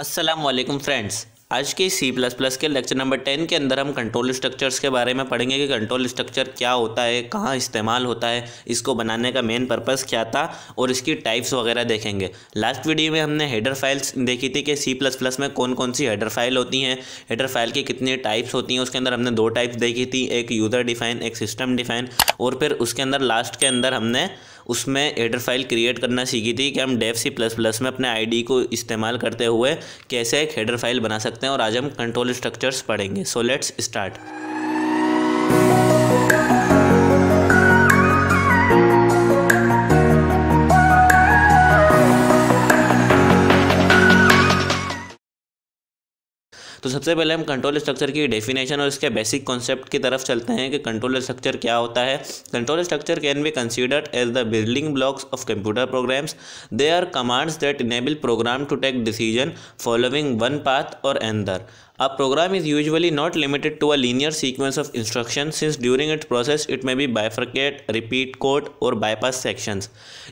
Aslam friends आज के C plus plus के लेक्चर नंबर टेन के अंदर हम कंट्रोल स्ट्रक्चर्स के बारे में पढ़ेंगे कि कंट्रोल स्ट्रक्चर क्या होता है कहाँ इस्तेमाल होता है इसको बनाने का मेन पर्पस क्या था और इसकी टाइप्स वगैरह देखेंगे लास्ट वीडियो में हमने हेडर फाइल्स देखी थी कि सी प्लस प्लस में कौन कौन सी हेडर फाइल होती हैं हेडर फाइल की कितनी टाइप्स होती हैं उसके अंदर हमने दो टाइप्स देखी थी एक यूज़र डिफाइन एक सिस्टम डिफाइन और फिर उसके अंदर लास्ट के अंदर हमने उसमें हेडर फाइल क्रिएट करना सीखी थी कि हम डेफ सी प्लस प्लस में अपने आईडी को इस्तेमाल करते हुए कैसे एक हेडर फाइल बना सकते हैं और आज हम कंट्रोल स्ट्रक्चर्स पढ़ेंगे सो लेट्स स्टार्ट तो सबसे पहले हम कंट्रोल स्ट्रक्चर की डेफिनेशन और इसके बेसिक कॉन्सेप्ट की तरफ चलते हैं कि कंट्रोल स्ट्रक्चर क्या होता है control structure can be considered as the building blocks of computer programs they are commands that enable program to take decision following one path और another A program is usually not limited to a linear sequence of instructions since during its process it may be bifurcate, repeat code और bypass sections.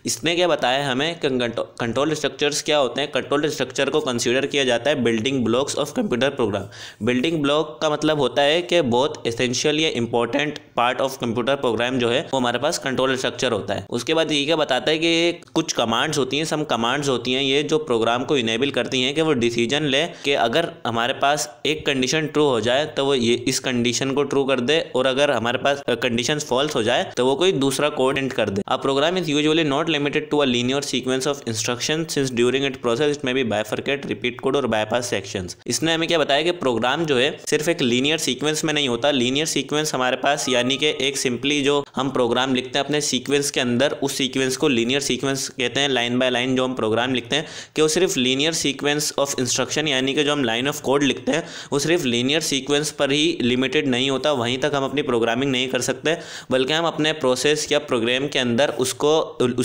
इसने क्या बताया हमें control structures क्या होते हैं control structure को कंसीडर किया जाता है building blocks of computer program building block का मतलब होता है कि बहुत एसेंशियल या important part of computer program जो है वो हमारे पास कंट्रोल स्ट्रक्चर होता है उसके बाद ये क्या बताता है कि कुछ कमांड्स होती हैं सम कमांड्स होती हैं ये जो प्रोग्राम को इनेबल करती हैं कि वो डिसीजन ले कि अगर हमारे पास एक कंडीशन ट्रू हो जाए तो वो ये इस कंडीशन को ट्रू कर दे और अगर हमारे पास कंडीशन फॉल्स हो जाए तो वो कोई दूसरा कोड एंड कर दे a program is usually not limited to a linear sequence of instruction since during it process it may be bifurcate repeat code और बायपास सेक्शन इसने हमें क्या बताया कि प्रोग्राम जो है सिर्फ एक लीनियर सीक्वेंस में नहीं होता लीनियर सीक्वेंस हमारे पास या यानी कि एक सिंपली जो हम प्रोग्राम लिखते हैं अपने सीक्वेंस के अंदर उस सीक्वेंस को लीनियर सीक्वेंस कहते हैं लाइन बाय लाइन जो हम प्रोग्राम लिखते हैं कि वो सिर्फ लीनियर सीक्वेंस ऑफ इंस्ट्रक्शन यानी कि जो हम लाइन ऑफ कोड लिखते हैं वो सिर्फ लीनियर सीक्वेंस पर ही लिमिटेड नहीं होता वहीं तक हम अपनी प्रोग्रामिंग नहीं कर सकते बल्कि हम अपने प्रोसेस या प्रोग्राम के अंदर उसको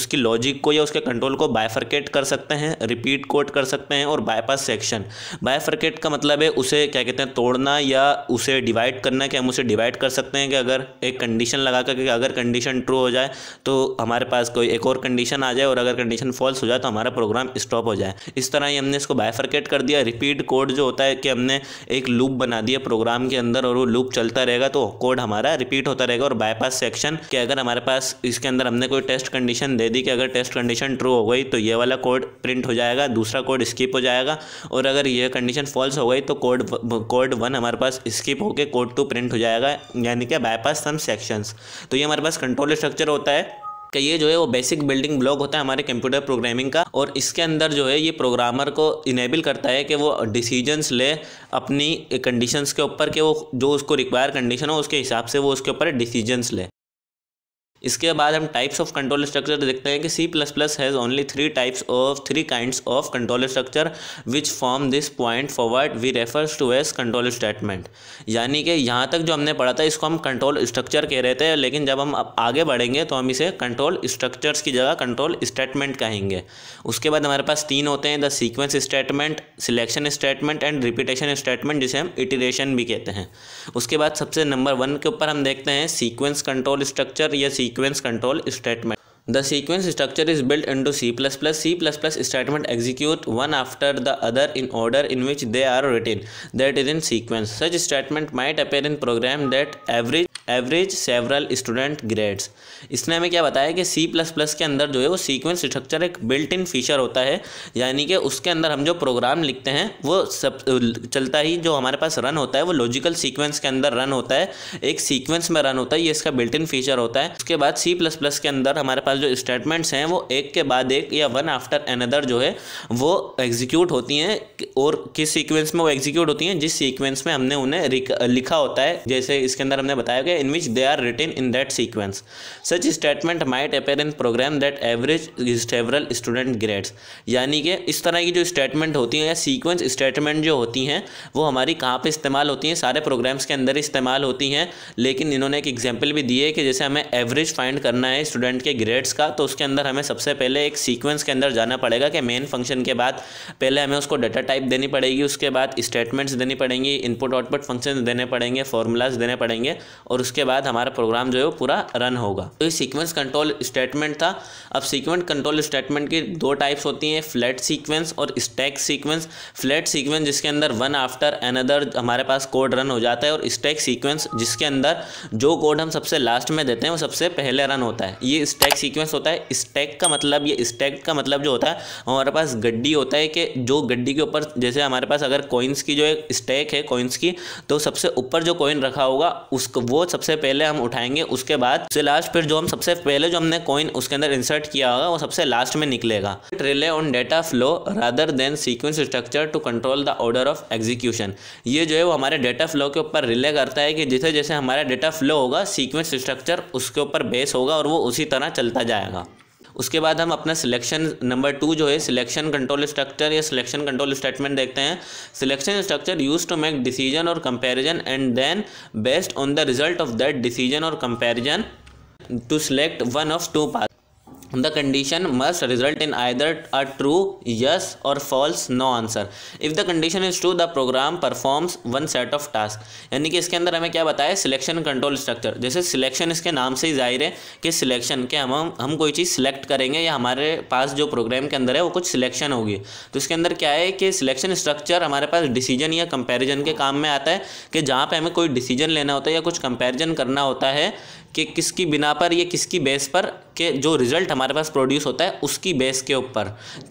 उसकी लॉजिक को या उसके कंट्रोल को बायफर्केट कर सकते हैं रिपीट कोड कर सकते हैं और बायपास सेक्शन बायफर्केट का मतलब है उसे क्या कहते हैं तोड़ना या उसे डिवाइड करना कि हम उसे डिवाइड कर सकते हैं कि अगर एक कंडीशन लगा कर कि अगर कंडीशन ट्रू हो जाए तो हमारे पास कोई एक और कंडीशन आ जाए और अगर कंडीशन फॉल्स हो जाए तो हमारा प्रोग्राम स्टॉप हो जाए इस तरह ही हमने इसको बायफर्केट कर दिया रिपीट कोड जो होता है कि हमने एक लूप बना दिया प्रोग्राम के अंदर और वो लूप चलता रहेगा तो कोड हमारा रिपीट होता रहेगा और बायपास सेक्शन कि अगर हमारे पास इसके अंदर हमने कोई टेस्ट कंडीशन दे दी कि अगर टेस्ट कंडीशन ट्रू हो गई तो ये वाला कोड प्रिंट हो जाएगा दूसरा कोड स्किप हो जाएगा और अगर ये कंडीशन फॉल्स हो गई तो कोड कोड वन हमारे पास स्किप होकर कोड टू प्रिंट हो जाएगा यानी कि बायपास पास सम सेक्शंस तो ये हमारे पास कंट्रोल स्ट्रक्चर होता है कि ये जो है वो बेसिक बिल्डिंग ब्लॉक होता है हमारे कंप्यूटर प्रोग्रामिंग का और इसके अंदर जो है ये प्रोग्रामर को इनेबल करता है कि वो डिसीजंस ले अपनी कंडीशंस के ऊपर कि वो जो उसको रिक्वायर कंडीशन हो उसके हिसाब से वो उसके ऊपर डिसीजंस ले इसके बाद हम टाइप्स ऑफ कंट्रोल स्ट्रक्चर देखते हैं कि C plus plus has only three types of three kinds of control structure which from this point forward we refers to as control statement यानी कि यहाँ तक जो हमने पढ़ा था इसको हम कंट्रोल स्ट्रक्चर कह रहे थे लेकिन जब हम आगे बढ़ेंगे तो हम इसे कंट्रोल स्ट्रक्चर्स की जगह कंट्रोल स्टेटमेंट कहेंगे उसके बाद हमारे पास तीन होते हैं the sequence statement selection statement and repetition statement जिसे हम इटिरेशन भी कहते हैं उसके बाद सबसे नंबर वन के ऊपर हम देखते हैं सीक्वेंस कंट्रोल स्ट्रक्चर या सी sequence control statement. The sequence structure is built into C++. C++ statement execute one after the other in order in which they are written, that is in sequence. Such statement might appear in program that average average several student grades इसने हमें क्या बताया कि C plus plus के अंदर जो है वो सीक्वेंस स्ट्रक्चर एक बिल्ट इन फीचर होता है यानी कि उसके अंदर हम जो प्रोग्राम लिखते हैं वो सब चलता ही जो हमारे पास रन होता है वो लॉजिकल सीक्वेंस के अंदर रन होता है एक सीक्वेंस में रन होता है ये इसका बिल्ट इन फीचर होता है उसके बाद सी प्लस प्लस के अंदर हमारे पास जो स्टेटमेंट्स हैं वो एक के बाद एक या वन आफ्टर अनदर जो है वो एग्जीक्यूट होती हैं और किस सीक्वेंस में वो एग्जीक्यूट होती हैं जिस सीक्वेंस में हमने उन्हें लिखा होता है जैसे इसके अंदर हमने बताया कि in which they are written in that sequence. Such statement might appear in program that average several student grades. यानी कि इस तरह की जो स्टेटमेंट होती हैं या सीक्वेंस स्टेटमेंट जो होती हैं वो हमारी कहाँ पे इस्तेमाल होती हैं सारे प्रोग्राम्स के अंदर इस्तेमाल होती हैं लेकिन इन्होंने एक एग्जाम्पल भी दिए कि जैसे हमें एवरेज फाइंड करना है स्टूडेंट के ग्रेड्स का तो उसके अंदर हमें सबसे पहले एक सीक्वेंस के अंदर जाना पड़ेगा कि मेन फंक्शन के बाद पहले हमें उसको डाटा टाइप देनी पड़ेगी उसके बाद स्टेटमेंट्स देनी पड़ेंगी इनपुट आउटपुट फंक्शन देने पड़ेंगे फॉर्मूलाज देने पड़ेंगे और उसके बाद हमारा प्रोग्राम जो है वो पूरा रन होगा तो ये सीक्वेंस कंट्रोल स्टेटमेंट था अब सीक्वेंस कंट्रोल स्टेटमेंट की दो टाइप्स होती हैं फ्लैट सीक्वेंस और स्टैक सीक्वेंस फ्लैट सीक्वेंस जिसके अंदर वन आफ्टर अनदर हमारे पास कोड रन हो जाता है और स्टैक सीक्वेंस जिसके अंदर जो कोड हम सबसे लास्ट में देते हैं वो सबसे पहले रन होता है ये स्टैक सीक्वेंस होता है स्टैक का मतलब ये स्टैक का मतलब जो होता है हमारे पास गड्डी होता है कि जो गड्डी के ऊपर जैसे हमारे पास अगर कॉइन्स की जो एक स्टैक है कॉइन्स की तो सबसे ऊपर जो कॉइन रखा होगा उसको वो सबसे पहले हम उठाएंगे उसके बाद से लास्ट फिर जो हम सबसे पहले जो हमने कॉइन उसके अंदर इंसर्ट किया होगा वो सबसे लास्ट में निकलेगा rely on data flow rather than sequence structure to control the order of execution ये जो है वो हमारे डेटा फ्लो के ऊपर रिले करता है कि जैसे जैसे हमारा डेटा फ्लो होगा सीक्वेंस स्ट्रक्चर उसके ऊपर बेस होगा और वो उसी तरह चलता जाएगा उसके बाद हम अपना सिलेक्शन नंबर टू जो है सिलेक्शन कंट्रोल स्ट्रक्चर या सिलेक्शन कंट्रोल स्टेटमेंट देखते हैं selection structure use to make decision और comparison and then based on the result of that decision और comparison to select one of two paths the condition must result in either a true yes or false no answer if the condition is true the program performs one set of task यानी कि इसके अंदर हमें क्या बताया selection control structure जैसे selection इसके नाम से ही जाहिर है कि सिलेक्शन के हम हम कोई चीज़ सिलेक्ट करेंगे या हमारे पास जो प्रोग्राम के अंदर है वो कुछ सिलेक्शन होगी तो इसके अंदर क्या है कि सिलेक्शन स्ट्रक्चर हमारे पास डिसीजन या कंपेरिजन के काम में आता है कि जहाँ पे हमें कोई डिसीजन लेना होता है या कुछ कंपेरिजन करना होता है कि किसकी बिना पर या किसकी बेस पर के जो रिज़ल्ट हमारे पास प्रोड्यूस होता है उसकी बेस के ऊपर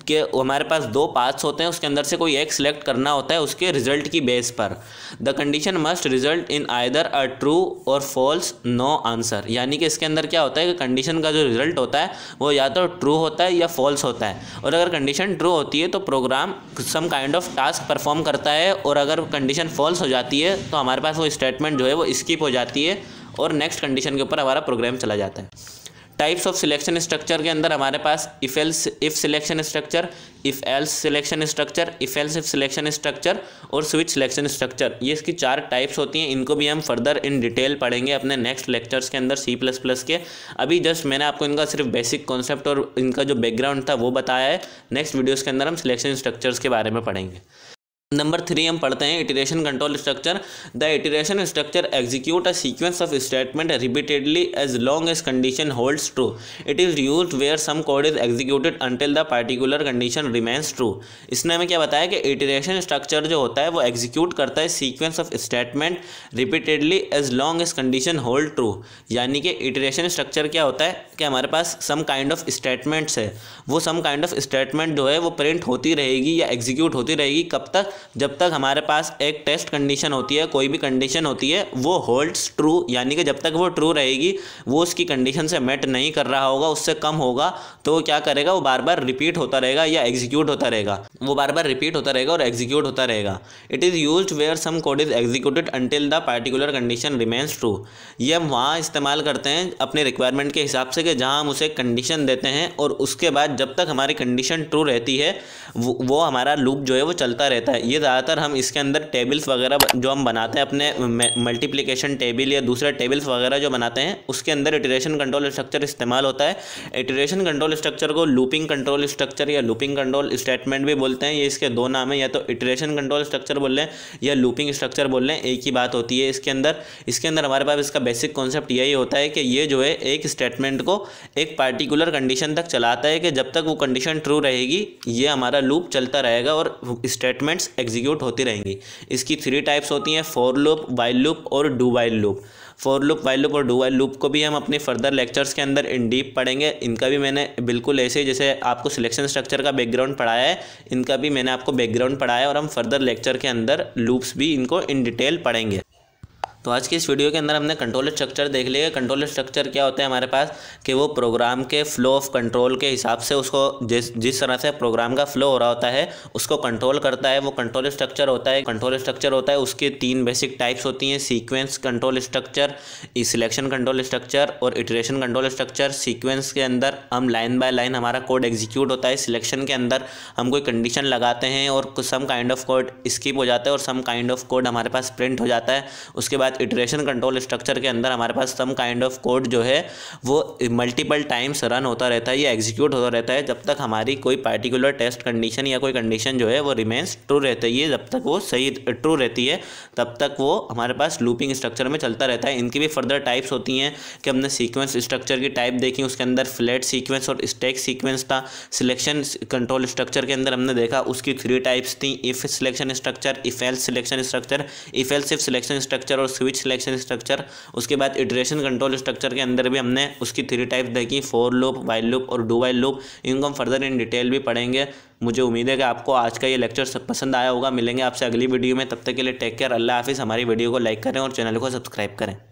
के हमारे पास दो पाथ्स होते हैं उसके अंदर से कोई एक सिलेक्ट करना होता है उसके रिज़ल्ट की बेस पर the condition must result in either a true or false no answer यानी कि इसके अंदर क्या होता है कि कंडीशन का जो रिज़ल्ट होता है वो या तो ट्रू होता है या फॉल्स होता है और अगर कंडीशन ट्रू होती है तो program some kind of task perform करता है और अगर कंडीशन फॉल्स हो जाती है तो हमारे पास वो स्टेटमेंट जो है वो स्किप हो जाती है और नेक्स्ट कंडीशन के ऊपर हमारा प्रोग्राम चला जाता है टाइप्स ऑफ सिलेक्शन स्ट्रक्चर के अंदर हमारे पास if else if selection structure if else selection structure if else if selection structure और स्विच सिलेक्शन स्ट्रक्चर ये इसकी चार टाइप्स होती हैं इनको भी हम फर्दर इन डिटेल पढ़ेंगे अपने नेक्स्ट लेक्चर्स के अंदर सी प्लस प्लस के अभी जस्ट मैंने आपको इनका सिर्फ बेसिक कॉन्सेप्ट और इनका जो बैकग्राउंड था वो बताया है नेक्स्ट वीडियोज़ के अंदर हम सिलेक्शन स्ट्रक्चर्स के बारे में पढ़ेंगे नंबर थ्री हम पढ़ते हैं iteration control structure the iteration structure execute a sequence of statement repeatedly as long as condition holds true it is use where some code is executed until the particular condition remains true इसने हमें क्या बताया कि iteration structure जो होता है वो execute करता है sequence of statement repeatedly as long as condition hold true यानी कि इटरेशन स्ट्रक्चर क्या होता है कि हमारे पास सम काइंड ऑफ स्टेटमेंट्स है वो सम काइंड ऑफ स्टेटमेंट जो है वो प्रिंट होती रहेगी या एग्जीक्यूट होती रहेगी कब तक जब तक हमारे पास एक टेस्ट कंडीशन होती है कोई भी कंडीशन होती है वो होल्ड्स ट्रू यानी कि जब तक वो ट्रू रहेगी वो उसकी कंडीशन से मेट नहीं कर रहा होगा उससे कम होगा तो क्या करेगा वो बार बार रिपीट होता रहेगा या एग्जीक्यूट होता रहेगा वो बार बार रिपीट होता रहेगा और एग्जीक्यूट होता रहेगा it is use where some code is executed until the particular condition remains true ये हम वहाँ इस्तेमाल करते हैं अपने रिक्वायरमेंट के हिसाब से कि जहाँ हम उसे कंडीशन देते हैं और उसके बाद जब तक हमारी कंडीशन ट्रू रहती है वो, वो हमारा लूप जो है वो चलता रहता है ये ज़्यादातर हम इसके अंदर टेबल्स वगैरह जो हम बनाते हैं अपने मल्टीप्लिकेशन टेबल या दूसरे टेबल्स वगैरह जो बनाते हैं उसके अंदर इटरेशन कंट्रोल स्ट्रक्चर इस्तेमाल होता है इटरेशन कंट्रोल स्ट्रक्चर को लूपिंग कंट्रोल स्ट्रक्चर या लूपिंग कंट्रोल स्टेटमेंट भी बोलते हैं ये इसके दो नाम है या तो इटरेशन कंट्रोल स्ट्रक्चर बोल लें या लूपिंग स्ट्रक्चर बोल लें एक ही बात होती है इसके अंदर इसके अंदर हमारे पास इसका बेसिक कॉन्सेप्ट यही होता है कि ये जो है एक स्टेटमेंट को एक पार्टिकुलर कंडीशन तक चलाता है कि जब तक वो कंडीशन ट्रू रहेगी ये हमारा लूप चलता रहेगा और स्टेटमेंट्स एग्जीक्यूट होती रहेंगी इसकी थ्री टाइप्स होती हैं फोर लूप वाइल लूप और do while loop for loop while loop और डू वाइल लूप को भी हम अपने फर्दर लेक्चर्स के अंदर इन डीप पढ़ेंगे इनका भी मैंने बिल्कुल ऐसे जैसे आपको सिलेक्शन स्ट्रक्चर का बैकग्राउंड पढ़ाया है इनका भी मैंने आपको बैकग्राउंड पढ़ाया है और हम फर्दर लेक्चर के अंदर लूप्स भी इनको इन डिटेल पढ़ेंगे तो आज की इस वीडियो के अंदर हमने कंट्रोलर स्ट्रक्चर देख लिया कंट्रोलर स्ट्रक्चर क्या होता है हमारे पास कि वो प्रोग्राम के फ्लो ऑफ कंट्रोल के हिसाब से उसको जिस जिस तरह से प्रोग्राम का फ्लो हो रहा होता है उसको कंट्रोल करता है वो कंट्रोल स्ट्रक्चर होता है कंट्रोल स्ट्रक्चर होता है उसके तीन बेसिक टाइप्स होती हैं sequence control structure selection control structure और इटरेशन कंट्रोल स्ट्रक्चर सीक्वेंस के अंदर हम लाइन बाय लाइन हमारा कोड एग्जीक्यूट होता है सिलेक्शन के अंदर हम कोई कंडीशन लगाते हैं और some kind of code skip हो जाता है और सम काइंड ऑफ कोड हमारे पास प्रिंट हो जाता है उसके बाद इटरेशन कंट्रोल स्ट्रक्चर के अंदर हमारे पास सम काइंड ऑफ कोड जो है वो मल्टीपल टाइम्स रन होता रहता है या एग्जीक्यूट होता रहता है जब तक हमारी कोई पार्टिकुलर टेस्ट कंडीशन या कोई कंडीशन जो है वो रिमेंस ट्रू रहती है जब तक वो सही ट्रू रहती है तब तक वो हमारे पास लूपिंग स्ट्रक्चर में चलता रहता है इनकी भी फर्दर टाइप्स होती हैं कि हमने सीक्वेंस स्ट्रक्चर की टाइप देखी उसके अंदर फ्लैट सीक्वेंस और स्टैक सीक्वेंस था सिलेक्शन कंट्रोल स्ट्रक्चर के अंदर हमने देखा उसकी थ्री टाइप्स थी if selection structure if else selection structure if else सिर्फ सिलेक्शन स्ट्रक्चर और स्विच सिलेक्शन स्ट्रक्चर उसके बाद इटरेशन कंट्रोल स्ट्रक्चर के अंदर भी हमने उसकी थ्री टाइप देखी फोर लूप वाइल लूप और डू वाइल लूप इनको हम फर्दर इन डिटेल भी पढ़ेंगे मुझे उम्मीद है कि आपको आज का ये लेक्चर सब पसंद आया होगा मिलेंगे आपसे अगली वीडियो में तब तक के लिए टेक केयर अल्लाह हाफिज़ हमारी वीडियो को लाइक करें और चैनल को सब्सक्राइब करें